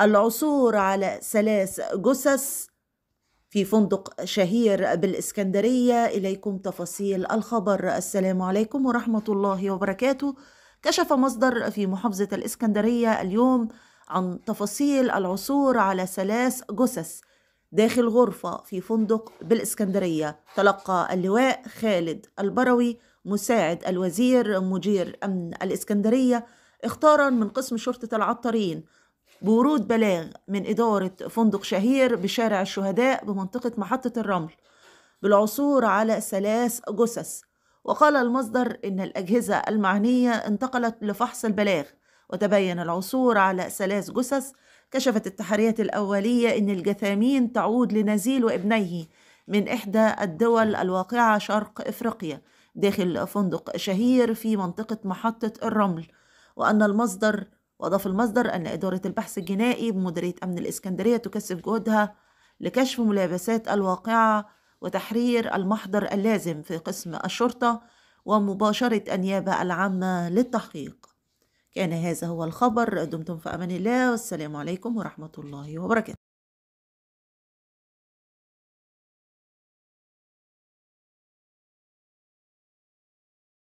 العثور على ثلاث جثث في فندق شهير بالإسكندرية إليكم تفاصيل الخبر السلام عليكم ورحمة الله وبركاته كشف مصدر في محافظة الإسكندرية اليوم عن تفاصيل العثور على ثلاث جثث داخل غرفة في فندق بالإسكندرية تلقى اللواء خالد البروي مساعد الوزير مدير أمن الإسكندرية اختارا من قسم شرطة العطارين بورود بلاغ من إدارة فندق شهير بشارع الشهداء بمنطقة محطة الرمل بالعثور على ثلاث جثث وقال المصدر إن الأجهزة المعنية انتقلت لفحص البلاغ وتبين العثور على ثلاث جثث كشفت التحريات الأولية إن الجثامين تعود لنزيل وابنيه من إحدى الدول الواقعة شرق إفريقيا داخل فندق شهير في منطقة محطة الرمل وأن المصدر وأضاف المصدر أن إدارة البحث الجنائي بمديرية أمن الإسكندرية تكثف جهودها لكشف ملابسات الواقعة وتحرير المحضر اللازم في قسم الشرطة ومباشرة النيابة العامة للتحقيق كان هذا هو الخبر دمتم في أمان الله والسلام عليكم ورحمة الله وبركاته